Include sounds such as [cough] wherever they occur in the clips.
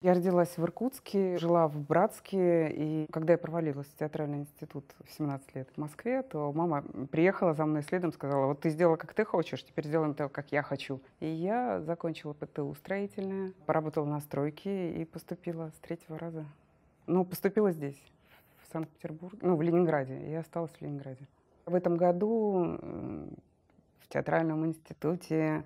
Я родилась в Иркутске, жила в Братске, и когда я провалилась в театральный институт в 17 лет в Москве, то мама приехала за мной следом, сказала, вот ты сделала, как ты хочешь, теперь сделаем то, как я хочу. И я закончила ПТУ строительное, поработала на стройке и поступила с третьего раза. Ну, поступила здесь, в санкт петербург ну, в Ленинграде, и осталась в Ленинграде. В этом году в театральном институте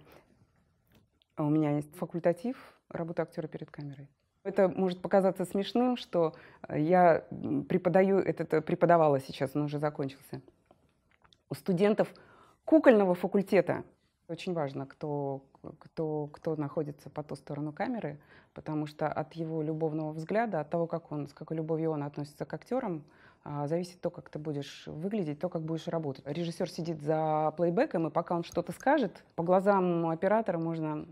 а у меня есть факультатив работы актера перед камерой. Это может показаться смешным, что э, я преподаю, этот, э, преподавала сейчас, он уже закончился, у студентов кукольного факультета – очень важно, кто, кто, кто находится по ту сторону камеры, потому что от его любовного взгляда, от того, как он, с какой любовью он относится к актерам, а, зависит то, как ты будешь выглядеть, то, как будешь работать. Режиссер сидит за плейбеком, и пока он что-то скажет, по глазам оператора можно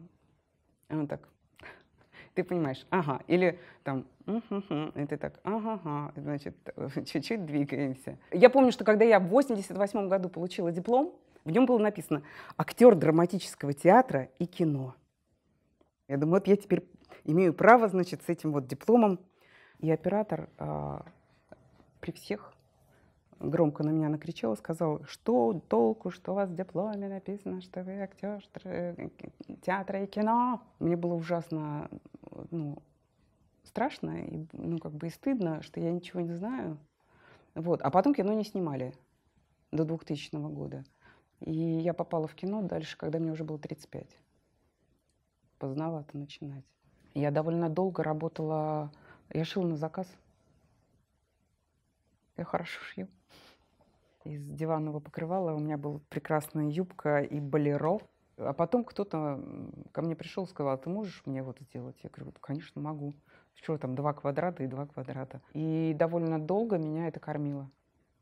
он а, так. Ты понимаешь, ага, или там, угу, и ты так, ага, значит, [laughs] чуть-чуть двигаемся. Я помню, что когда я в 88 году получила диплом, в нем было написано «Актер драматического театра и кино». Я думаю, вот я теперь имею право, значит, с этим вот дипломом. И оператор а, при всех громко на меня накричал и сказал, что толку, что у вас в дипломе написано, что вы актер э, театра и кино. Мне было ужасно ну, страшно и ну, как бы и стыдно, что я ничего не знаю. Вот. А потом кино не снимали до 2000 года. И я попала в кино дальше, когда мне уже было 35. Поздновато начинать. Я довольно долго работала, я шила на заказ. Я хорошо шью. Из диванного покрывала у меня была прекрасная юбка и болеро. А потом кто-то ко мне пришел и сказал, «А ты можешь мне вот сделать? Я говорю, конечно, могу. Чего там, два квадрата и два квадрата. И довольно долго меня это кормило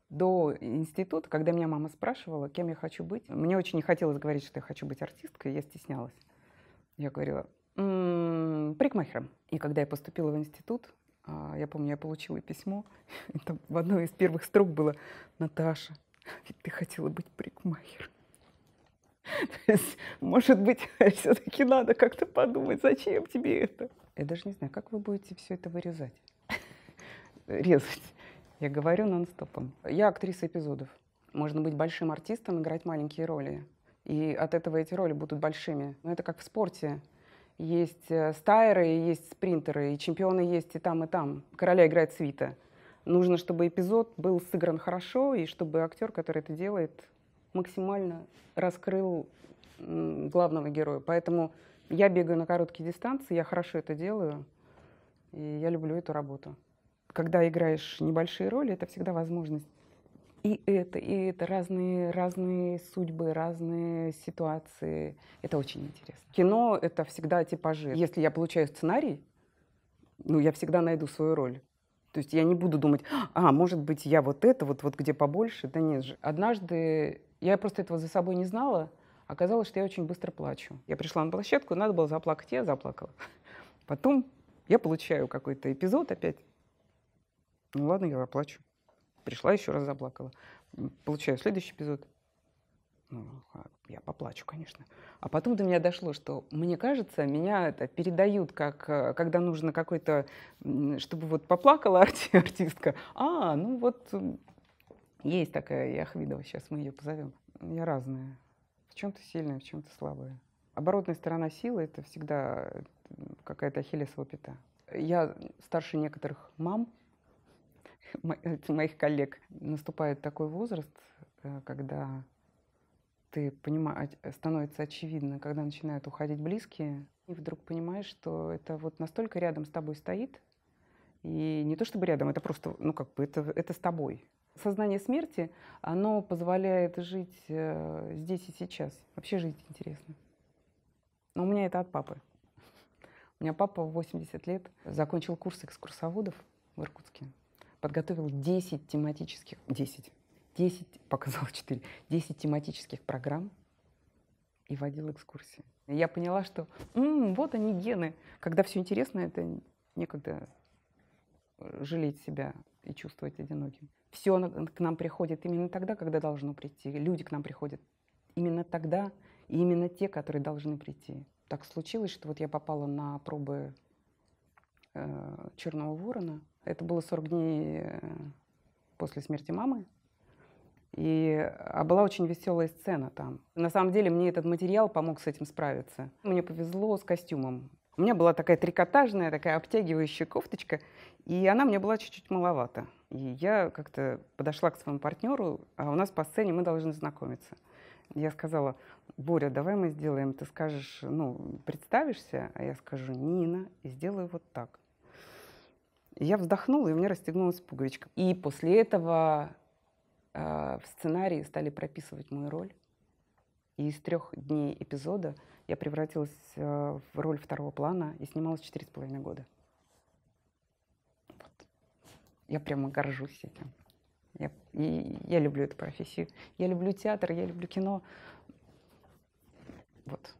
до института, когда меня мама спрашивала, кем я хочу быть, мне очень не хотелось говорить, что я хочу быть артисткой, я стеснялась. Я говорила, прикмахером. И когда я поступила в институт, а, я помню, я получила письмо, и [laughs] там в одной из первых строк было «Наташа, ведь ты хотела быть прикмахером. [laughs] То есть, может быть, [laughs] все-таки надо как-то подумать, зачем тебе это? Я даже не знаю, как вы будете все это вырезать, резать. Я говорю нон-стопом. Я актриса эпизодов. Можно быть большим артистом, играть маленькие роли. И от этого эти роли будут большими. Но ну, это как в спорте. Есть э, стайеры, есть спринтеры, и чемпионы есть и там, и там. Короля играет свита. Нужно, чтобы эпизод был сыгран хорошо, и чтобы актер, который это делает, максимально раскрыл главного героя. Поэтому я бегаю на короткие дистанции, я хорошо это делаю, и я люблю эту работу когда играешь небольшие роли, это всегда возможность и это, и это разные, разные судьбы, разные ситуации. Это очень интересно. Кино — это всегда типажи. Если я получаю сценарий, ну, я всегда найду свою роль. То есть я не буду думать, а, может быть, я вот это, вот, вот где побольше. Да нет же. Однажды, я просто этого за собой не знала, оказалось, что я очень быстро плачу. Я пришла на площадку, надо было заплакать, я заплакала. Потом я получаю какой-то эпизод опять, ну ладно, я заплачу. Пришла еще раз заплакала. Получаю следующий эпизод. Ну, а, я поплачу, конечно. А потом до меня дошло, что, мне кажется, меня это передают, как, э, когда нужно какой-то, чтобы вот поплакала [laughs] арти артистка. А, ну вот есть такая Яхвидова, сейчас мы ее позовем. Я разная. В чем-то сильная, в чем-то слабая. Оборотная сторона силы — это всегда э, какая-то ахиллесова пята. Я старше некоторых мам, Э, моих коллег. Наступает такой возраст, э, когда ты понимаешь, э, становится очевидно, когда начинают уходить близкие, и вдруг понимаешь, что это вот настолько рядом с тобой стоит, и не то чтобы рядом, это просто, ну как бы, это, это с тобой. Сознание смерти, оно позволяет жить здесь и сейчас. Вообще жить интересно. Но у меня это от папы. У меня папа в 80 лет закончил курс экскурсоводов в Иркутске подготовил 10 тематических, 10, 10, [laughs] показал 4, 10 тематических программ и водил экскурсии. Я поняла, что м-м, вот они гены. Когда все интересно, это некогда э, жалеть себя и чувствовать одиноким. Все к нам приходит именно тогда, когда должно прийти. Люди к нам приходят именно тогда, и именно те, которые должны прийти. Так случилось, что вот я попала на пробы Э, Черного Ворона. Это было 40 дней э, после смерти мамы. И а была очень веселая сцена там. На самом деле мне этот материал помог с этим справиться. Мне повезло с костюмом. У меня была такая трикотажная, такая обтягивающая кофточка, и она мне была чуть-чуть маловато. И я как-то подошла к своему партнеру, а у нас по сцене мы должны знакомиться. Я сказала, Боря, давай мы сделаем, ты скажешь, ну, представишься, а я скажу Нина, и сделаю вот так. Я вздохнула, и у меня расстегнулась пуговичка. И после этого э, в сценарии стали прописывать мою роль. И из трех дней эпизода я превратилась э, в роль второго плана и снималась четыре с половиной года. Вот. Я прямо горжусь этим. Я, и, я люблю эту профессию. Я люблю театр, я люблю кино. Вот.